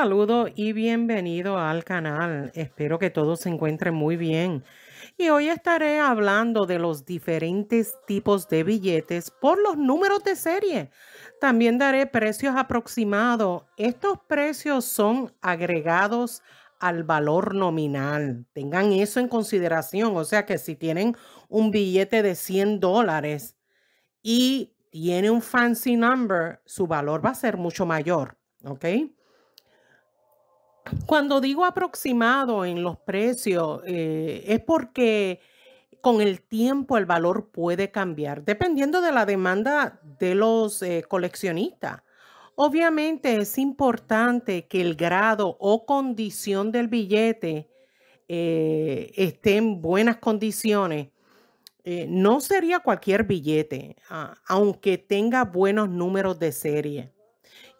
saludo y bienvenido al canal. Espero que todos se encuentren muy bien. Y hoy estaré hablando de los diferentes tipos de billetes por los números de serie. También daré precios aproximados. Estos precios son agregados al valor nominal. Tengan eso en consideración. O sea que si tienen un billete de 100 dólares y tiene un fancy number, su valor va a ser mucho mayor. ¿Ok? Cuando digo aproximado en los precios, eh, es porque con el tiempo el valor puede cambiar, dependiendo de la demanda de los eh, coleccionistas. Obviamente es importante que el grado o condición del billete eh, esté en buenas condiciones. no sería cualquier billete, aunque tenga buenos números de serie.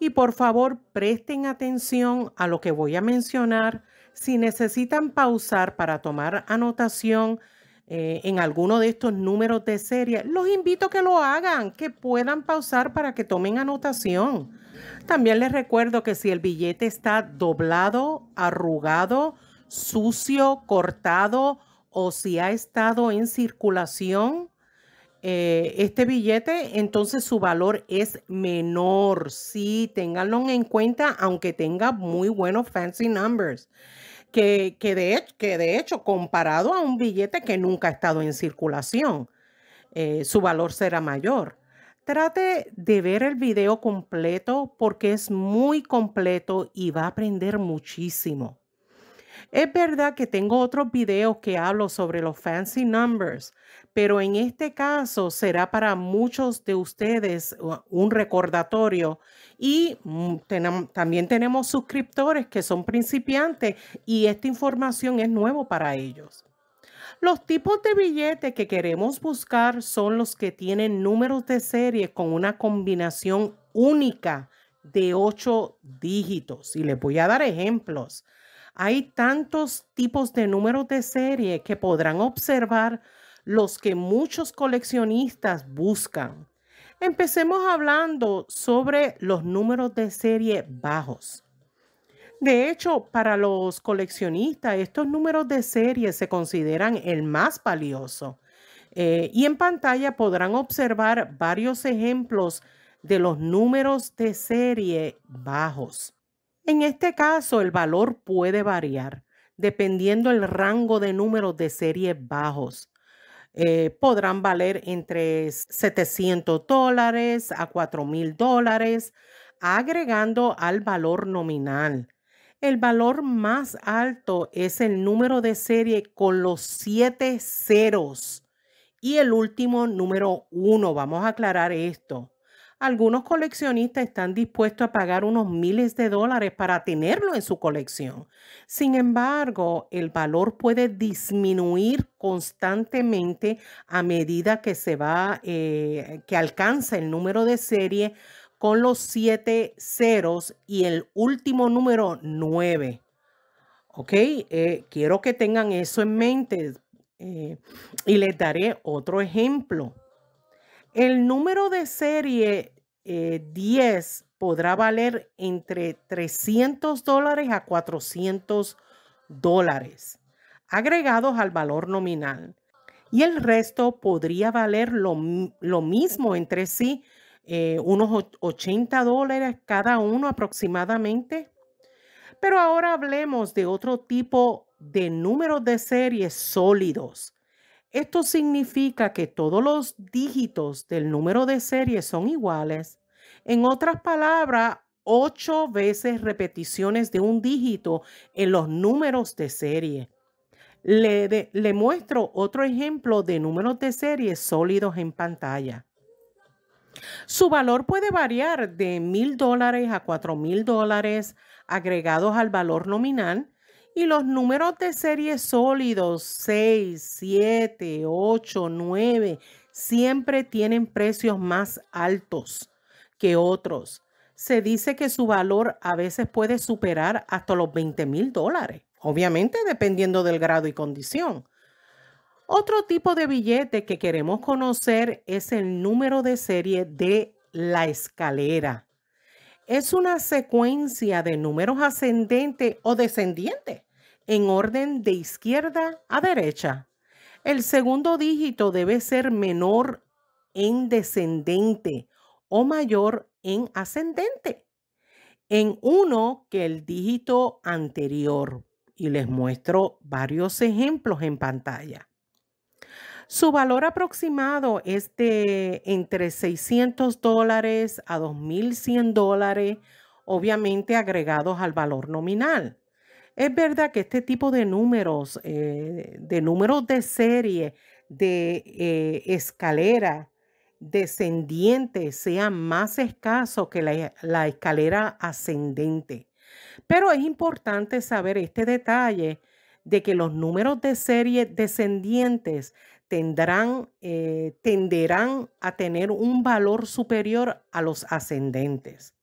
Y por favor, presten atención a lo que voy a mencionar. Si necesitan pausar para tomar anotación eh, en alguno de estos números de serie, los invito a que lo hagan, que puedan pausar para que tomen anotación. También les recuerdo que si el billete está doblado, arrugado, sucio, cortado o si ha estado en circulación, eh, este billete, entonces su valor es menor. Sí, ténganlo en cuenta, aunque tenga muy buenos fancy numbers. Que, de, que de hecho, comparado a un billete que nunca ha estado en circulación, eh, su valor será mayor. Trate de ver el video completo porque es muy completo y va a aprender muchísimo. Es verdad que tengo otros videos que hablo sobre los fancy numbers, pero en este caso será para muchos de ustedes un recordatorio y mm, también tenemos suscriptores que son principiantes y esta información es nueva para ellos. Los tipos de billetes que queremos buscar son los que tienen números de serie con una combinación única de ocho dígitos. Y les voy a dar ejemplos. Hay tantos tipos de números de serie que podrán observar los que muchos coleccionistas buscan. Empecemos hablando sobre los números de serie bajos. De hecho, para los coleccionistas, estos números de serie se consideran el más valioso. Eh, y en pantalla podrán observar varios ejemplos de los números de serie bajos. En este caso, el valor puede variar dependiendo el rango de números de serie bajos. Eh, podrán valer entre 700 dólares a $4,000 dólares, agregando al valor nominal. El valor más alto es el número de serie con los siete ceros y el último número uno. Vamos a aclarar esto. Algunos coleccionistas están dispuestos a pagar unos miles de dólares para tenerlo en su colección. Sin embargo, el valor puede disminuir constantemente a medida que se va, eh, que alcanza el número de serie con los siete ceros y el último número nueve. ¿Ok? Eh, quiero que tengan eso en mente eh, y les daré otro ejemplo. El número de serie 10 eh, podrá valer entre 300 dólares a 400 dólares agregados al valor nominal. Y el resto podría valer lo, mismo entre sí, eh, unos 80 dólares cada uno aproximadamente. Pero ahora hablemos de otro tipo de números de series sólidos esto significa que todos los dígitos del número de serie son iguales. En otras palabras, ocho veces repeticiones de un dígito en los números de serie. Le, le, muestro otro ejemplo de números de serie sólidos en pantalla. Su valor puede variar de mil dólares a cuatro mil dólares agregados al valor nominal y los números de serie sólidos 6, 7, 8, 9 siempre tienen precios más altos que otros. Se dice que su valor a veces puede superar hasta los 20 mil dólares, obviamente dependiendo del grado y condición. Otro tipo de billete que queremos conocer es el número de serie de la escalera es una secuencia de números ascendente o descendiente en orden de izquierda a derecha. El segundo dígito debe ser menor en descendente o mayor en ascendente. En uno que el dígito anterior. Y les muestro varios ejemplos en pantalla. Su valor aproximado es de entre 600 dólares a 2.100 dólares, obviamente agregados al valor nominal. Es verdad que este tipo de números, eh, de números de serie, de eh, escalera descendiente sea más escaso que la escalera ascendente. Pero es importante saber este detalle de que los números de serie descendientes tendrán, eh, tenderán a tener un valor superior a los ascendentes.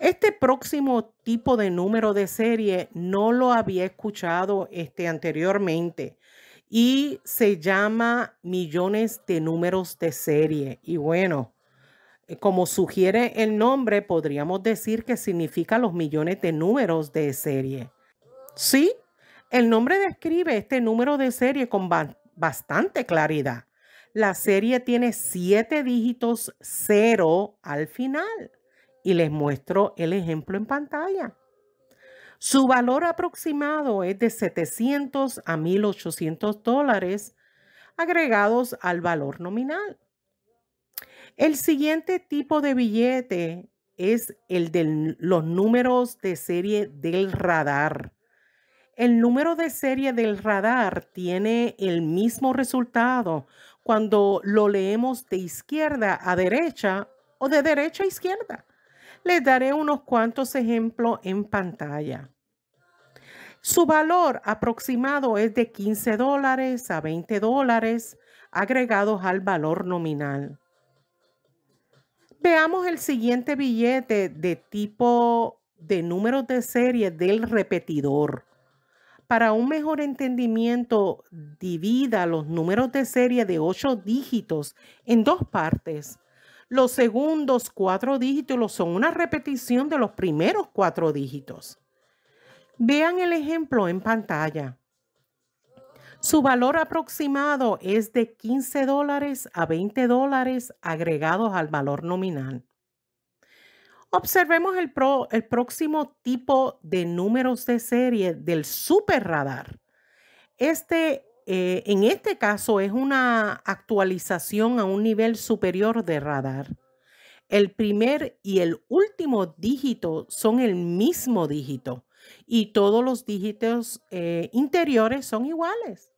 Este próximo tipo de número de serie no lo había escuchado este, anteriormente y se llama millones de números de serie. Y bueno, eh, como sugiere el nombre, podríamos decir que significa los millones de números de serie. Sí, el nombre describe este número de serie con, bastante claridad. La serie tiene siete dígitos cero al final y les muestro el ejemplo en pantalla. Su valor aproximado es de 700 a 1800 dólares agregados al valor nominal. El siguiente tipo de billete es el de los números de serie del radar. El número de serie del radar tiene el mismo resultado cuando lo leemos de izquierda a derecha o de derecha a izquierda. Les daré unos cuantos ejemplos en pantalla. Su valor aproximado es de 15 dólares a 20 dólares agregados al valor nominal. Veamos el siguiente billete de tipo de números de serie del repetidor. Para un mejor entendimiento, divida los números de serie de ocho dígitos en dos partes. Los segundos cuatro dígitos son una repetición de los primeros cuatro dígitos. Vean el ejemplo en pantalla. Su valor aproximado es de 15 dólares a 20 dólares agregados al valor nominal. Observemos el, pro, el próximo tipo de números de serie del radar Este, eh, en este caso es una actualización a un nivel superior de radar. El primer y el último dígito son el mismo dígito y todos los dígitos eh, interiores son iguales.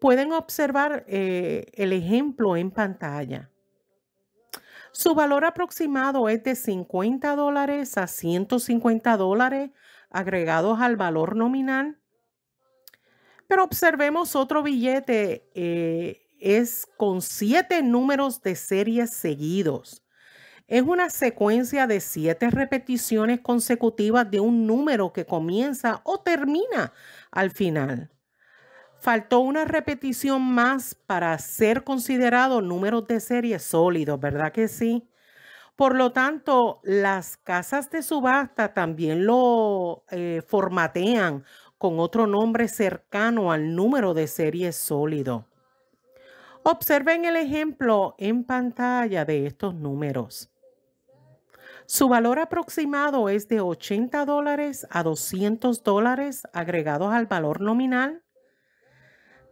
Pueden observar eh, el ejemplo en pantalla. Su valor aproximado es de 50 dólares a 150 dólares agregados al valor nominal. Pero observemos otro billete, eh, es con siete números de series seguidos. Es una secuencia de siete repeticiones consecutivas de un número que comienza o termina al final faltó una repetición más para ser considerado número de serie sólido, ¿verdad que sí? Por lo tanto, las casas de subasta también lo eh, formatean con otro nombre cercano al número de serie sólido. Observen el ejemplo en pantalla de estos números. Su valor aproximado es de 80 dólares a 200 dólares agregados al valor nominal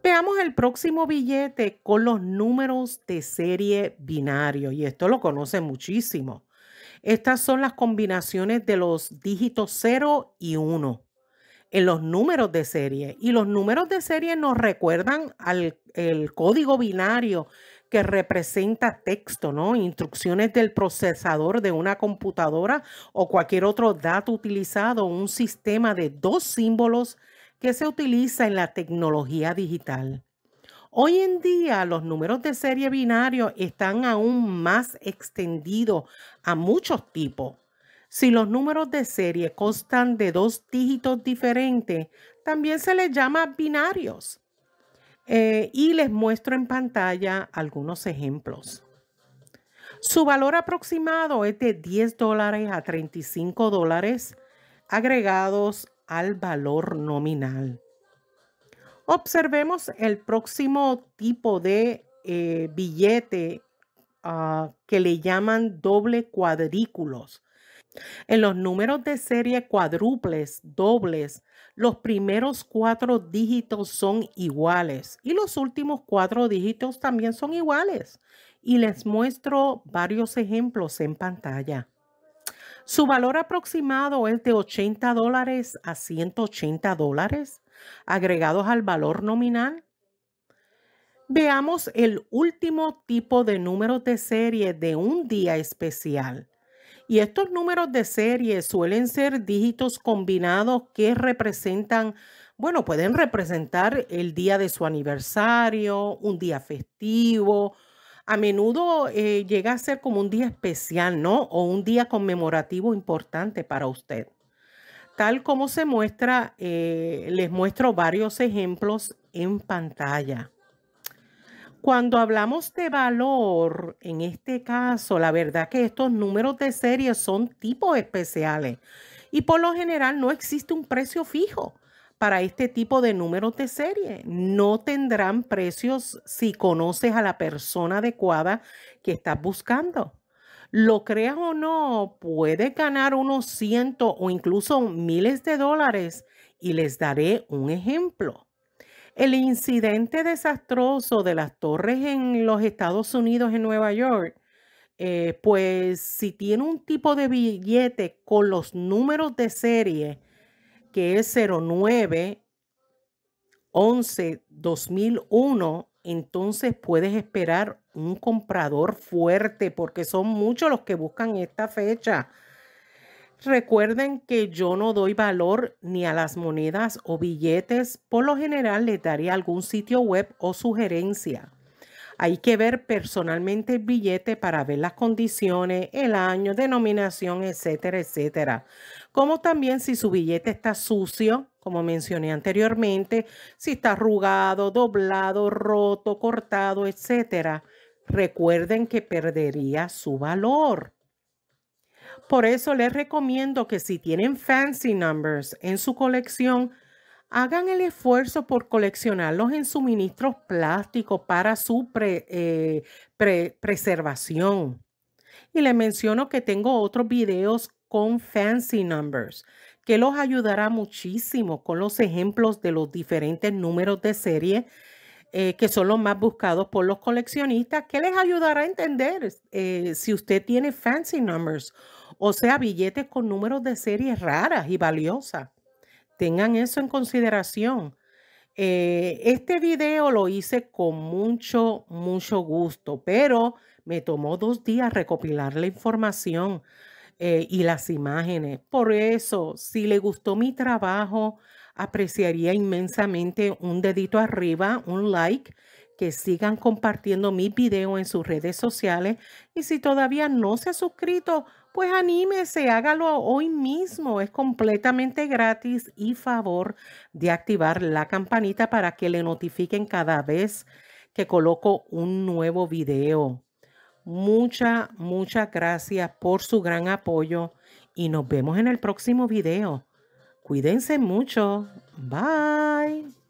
Veamos el próximo billete con los números de serie binario y esto lo conoce muchísimo. Estas son las combinaciones de los dígitos 0 y 1 en los números de serie y los números de serie nos recuerdan al código binario que representa texto, ¿no? Instrucciones del procesador de una computadora o cualquier otro dato utilizado, un sistema de dos símbolos que se utiliza en la tecnología digital. Hoy en día los números de serie binarios están aún más extendidos a muchos tipos. Si los números de serie constan de dos dígitos diferentes, también se les llama binarios. Eh, y les muestro en pantalla algunos ejemplos. Su valor aproximado es de 10 dólares a 35 dólares agregados al valor nominal. Observemos el próximo tipo de eh, billete ah, que le llaman doble cuadrículos. En los números de serie cuádruples, dobles, los primeros cuatro dígitos son iguales y los últimos cuatro dígitos también son iguales. Y les muestro varios ejemplos en pantalla. Su valor aproximado es de 80 dólares a 180 dólares agregados al valor nominal. Veamos el último tipo de números de serie de un día especial. Y estos números de serie suelen ser dígitos combinados que representan, bueno, pueden representar el día de su aniversario, un día festivo, a menudo eh, llega a ser como un día especial, ¿no? O un día conmemorativo importante para usted. Tal como se muestra, eh, les muestro varios ejemplos en pantalla. Cuando hablamos de valor, en este caso, la verdad que estos números de serie son tipos especiales y por lo general no existe un precio fijo para este tipo de números de serie. No tendrán precios si conoces a la persona adecuada que estás buscando. Lo creas o no, puedes ganar unos cientos o incluso miles de dólares y les daré un ejemplo. El incidente desastroso de las torres en los Estados Unidos, en Nueva York, eh, pues si tiene un tipo de billete con los números de serie, que es 09 11 2001, entonces puedes esperar un comprador fuerte porque son muchos los que buscan esta fecha. Recuerden que yo no doy valor ni a las monedas o billetes, por lo general les daré algún sitio web o sugerencia. Hay que ver personalmente el billete para ver las condiciones, el año, denominación, etcétera, etcétera. Como también si su billete está sucio, como mencioné anteriormente, si está arrugado, doblado, roto, cortado, etcétera. Recuerden que perdería su valor. Por eso les recomiendo que si tienen fancy numbers en su colección, hagan el esfuerzo por coleccionarlos en suministros plásticos para su eh, preservación. Y les menciono que tengo otros videos con fancy numbers que los ayudará muchísimo con los ejemplos de los diferentes números de serie eh, que son los más buscados por los coleccionistas, que les ayudará a entender eh, si usted tiene fancy numbers, o sea, billetes con números de serie raras y valiosas tengan eso en consideración. Eh, este video lo hice con mucho, mucho gusto, pero me tomó dos días recopilar la información eh, y las imágenes. Por eso, si le gustó mi trabajo, apreciaría inmensamente un dedito arriba, un like, que sigan compartiendo mi video en sus redes sociales y si todavía no se ha suscrito, pues anímese, hágalo hoy mismo. Es completamente gratis y favor de activar la campanita para que le notifiquen cada vez que coloco un nuevo video. Muchas, muchas gracias por su gran apoyo y nos vemos en el próximo video. Cuídense mucho. Bye.